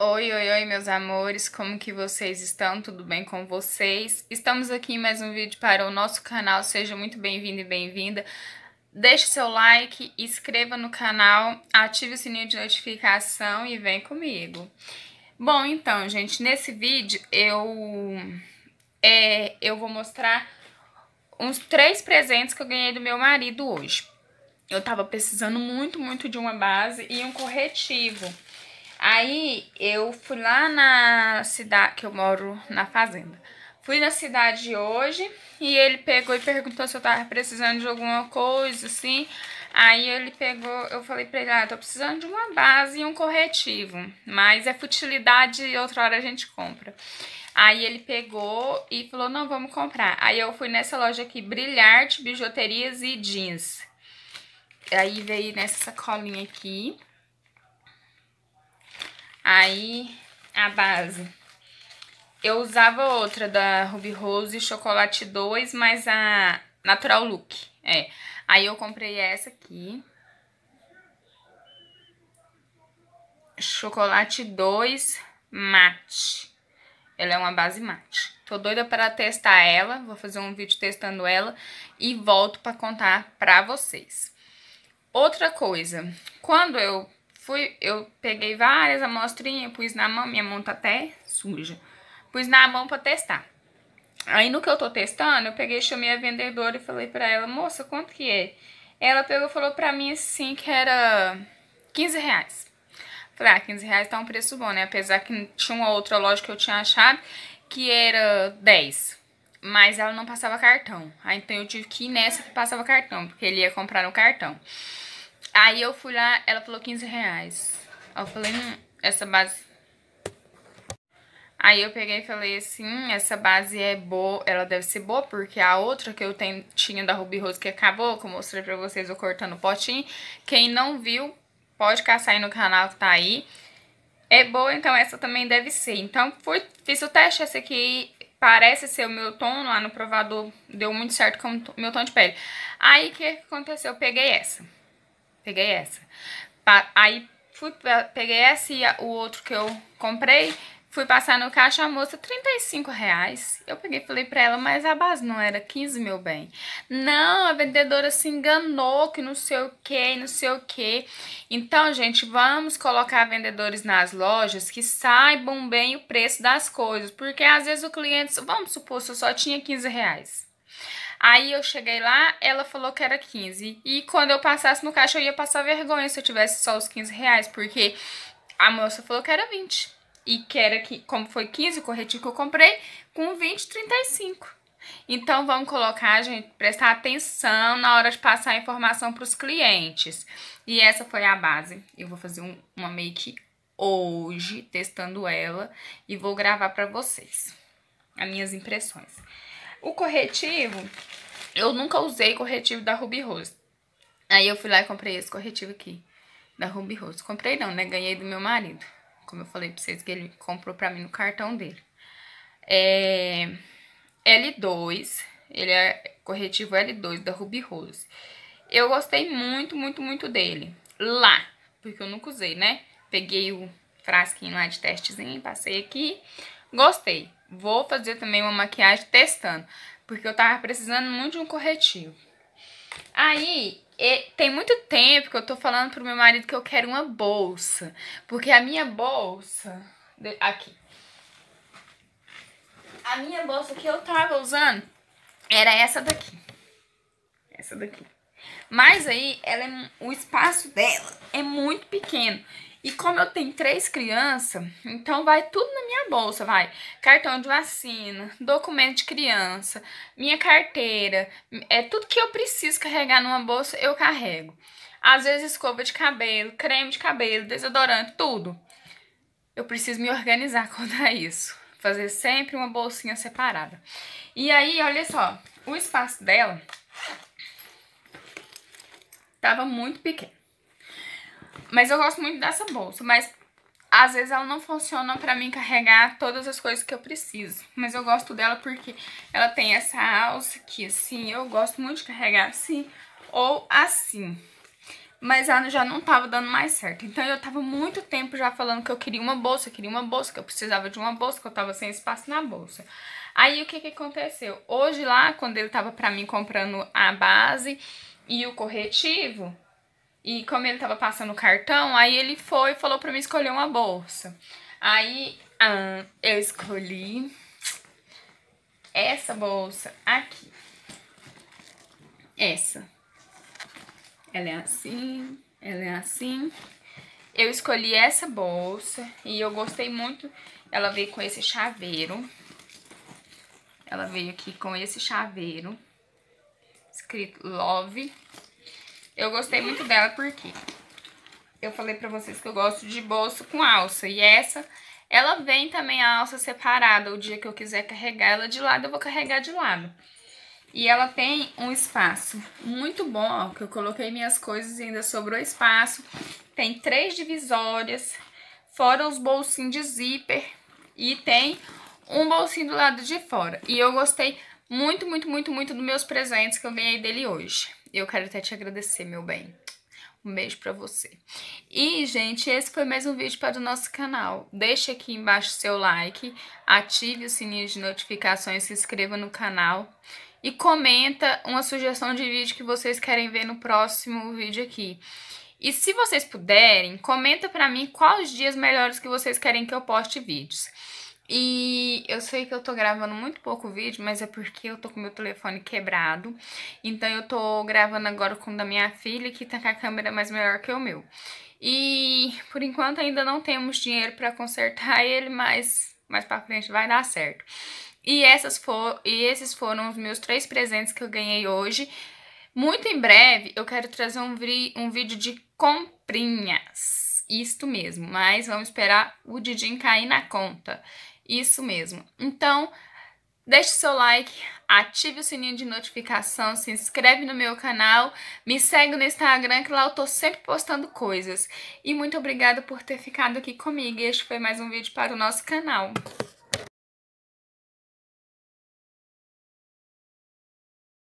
Oi, oi, oi, meus amores, como que vocês estão? Tudo bem com vocês? Estamos aqui em mais um vídeo para o nosso canal, seja muito bem-vindo e bem-vinda. Deixe seu like, inscreva no canal, ative o sininho de notificação e vem comigo. Bom, então, gente, nesse vídeo eu, é, eu vou mostrar uns três presentes que eu ganhei do meu marido hoje. Eu tava precisando muito, muito de uma base e um corretivo. Aí eu fui lá na cidade que eu moro na fazenda. Fui na cidade hoje e ele pegou e perguntou se eu tava precisando de alguma coisa, assim. Aí ele pegou, eu falei pra ele, ah, tô precisando de uma base e um corretivo. Mas é futilidade e outra hora a gente compra. Aí ele pegou e falou, não, vamos comprar. Aí eu fui nessa loja aqui, Brilharte, Bijuterias e Jeans. Aí veio nessa sacolinha aqui. Aí, a base. Eu usava outra da Ruby Rose Chocolate 2, mas a Natural Look. É. Aí eu comprei essa aqui. Chocolate 2 Mate. Ela é uma base mate. Tô doida para testar ela, vou fazer um vídeo testando ela e volto para contar para vocês. Outra coisa, quando eu fui, eu peguei várias amostrinhas, pus na mão, minha mão tá até suja. Pus na mão pra testar. Aí no que eu tô testando, eu peguei, chamei a vendedora e falei pra ela, moça, quanto que é? Ela pegou falou pra mim assim que era 15 reais. Falei, ah, 15 reais tá um preço bom, né? Apesar que tinha uma outra loja que eu tinha achado que era 10. Mas ela não passava cartão. Aí então eu tive que ir nessa que passava cartão, porque ele ia comprar no cartão. Aí eu fui lá, ela falou 15 reais. Aí eu falei, hum, essa base... Aí eu peguei e falei assim, essa base é boa, ela deve ser boa, porque a outra que eu tinha da Ruby Rose que acabou, que eu mostrei pra vocês eu cortando o potinho. Quem não viu, pode caçar aí no canal que tá aí. É boa, então essa também deve ser. Então fui, fiz o teste, essa aqui parece ser o meu tom lá no provador, deu muito certo com o meu tom de pele. Aí o que aconteceu? Eu peguei essa. Peguei essa. Pa aí fui, peguei essa e o outro que eu comprei. Fui passar no caixa, a moça, 35 reais. Eu peguei e falei pra ela, mas a base não era 15, meu bem. Não, a vendedora se enganou, que não sei o que, não sei o que. Então, gente, vamos colocar vendedores nas lojas que saibam bem o preço das coisas. Porque às vezes o cliente, vamos supor, se eu só tinha 15 reais. Aí eu cheguei lá, ela falou que era 15. E quando eu passasse no caixa, eu ia passar vergonha se eu tivesse só os 15 reais, porque a moça falou que era 20. E que era que, como foi 15 o corretivo que eu comprei, com 20, 35. Então vamos colocar, gente, prestar atenção na hora de passar a informação para os clientes. E essa foi a base. Eu vou fazer um, uma make hoje, testando ela, e vou gravar para vocês as minhas impressões. O corretivo, eu nunca usei corretivo da Ruby Rose. Aí eu fui lá e comprei esse corretivo aqui, da Ruby Rose. Comprei não, né? Ganhei do meu marido. Como eu falei pra vocês, que ele comprou pra mim no cartão dele. É... L2, ele é corretivo L2 da Ruby Rose. Eu gostei muito, muito, muito dele. Lá, porque eu nunca usei, né? Peguei o frasquinho lá de testezinho, passei aqui. Gostei. Vou fazer também uma maquiagem testando, porque eu tava precisando muito de um corretivo. Aí, tem muito tempo que eu tô falando pro meu marido que eu quero uma bolsa, porque a minha bolsa... Aqui. A minha bolsa que eu tava usando era essa daqui. Essa daqui. Mas aí, ela é, o espaço dela é muito pequeno. E como eu tenho três crianças, então vai tudo na minha bolsa, vai. Cartão de vacina, documento de criança, minha carteira, é tudo que eu preciso carregar numa bolsa, eu carrego. Às vezes escova de cabelo, creme de cabelo, desodorante, tudo. Eu preciso me organizar quanto a isso. Fazer sempre uma bolsinha separada. E aí, olha só, o espaço dela tava muito pequeno. Mas eu gosto muito dessa bolsa, mas às vezes ela não funciona para mim carregar todas as coisas que eu preciso. Mas eu gosto dela porque ela tem essa alça que assim, eu gosto muito de carregar assim ou assim. Mas ela já não tava dando mais certo. Então eu tava muito tempo já falando que eu queria uma bolsa, queria uma bolsa, que eu precisava de uma bolsa, que eu tava sem espaço na bolsa. Aí o que que aconteceu? Hoje lá, quando ele tava para mim comprando a base e o corretivo, e como ele tava passando o cartão, aí ele foi e falou pra mim escolher uma bolsa. Aí ah, eu escolhi essa bolsa aqui. Essa. Ela é assim, ela é assim. Eu escolhi essa bolsa e eu gostei muito. Ela veio com esse chaveiro. Ela veio aqui com esse chaveiro. Escrito Love. Eu gostei muito dela porque eu falei pra vocês que eu gosto de bolso com alça. E essa, ela vem também a alça separada. O dia que eu quiser carregar ela de lado, eu vou carregar de lado. E ela tem um espaço muito bom, ó, que eu coloquei minhas coisas e ainda sobrou espaço. Tem três divisórias, fora os bolsinhos de zíper e tem um bolsinho do lado de fora. E eu gostei muito, muito, muito, muito dos meus presentes que eu ganhei dele hoje. Eu quero até te agradecer, meu bem. Um beijo para você. E, gente, esse foi mais um vídeo para o nosso canal. Deixe aqui embaixo seu like, ative o sininho de notificações, se inscreva no canal e comenta uma sugestão de vídeo que vocês querem ver no próximo vídeo aqui. E se vocês puderem, comenta para mim quais os dias melhores que vocês querem que eu poste vídeos. E eu sei que eu tô gravando muito pouco vídeo, mas é porque eu tô com meu telefone quebrado. Então eu tô gravando agora com o da minha filha, que tá com a câmera mais melhor que o meu. E por enquanto ainda não temos dinheiro para consertar ele, mas mais pra frente vai dar certo. E, essas for, e esses foram os meus três presentes que eu ganhei hoje. Muito em breve eu quero trazer um, vi, um vídeo de comprinhas. Isto mesmo, mas vamos esperar o Didim cair na conta. Isso mesmo. Então, deixe seu like, ative o sininho de notificação, se inscreve no meu canal, me segue no Instagram, que lá eu tô sempre postando coisas. E muito obrigada por ter ficado aqui comigo. Este foi mais um vídeo para o nosso canal.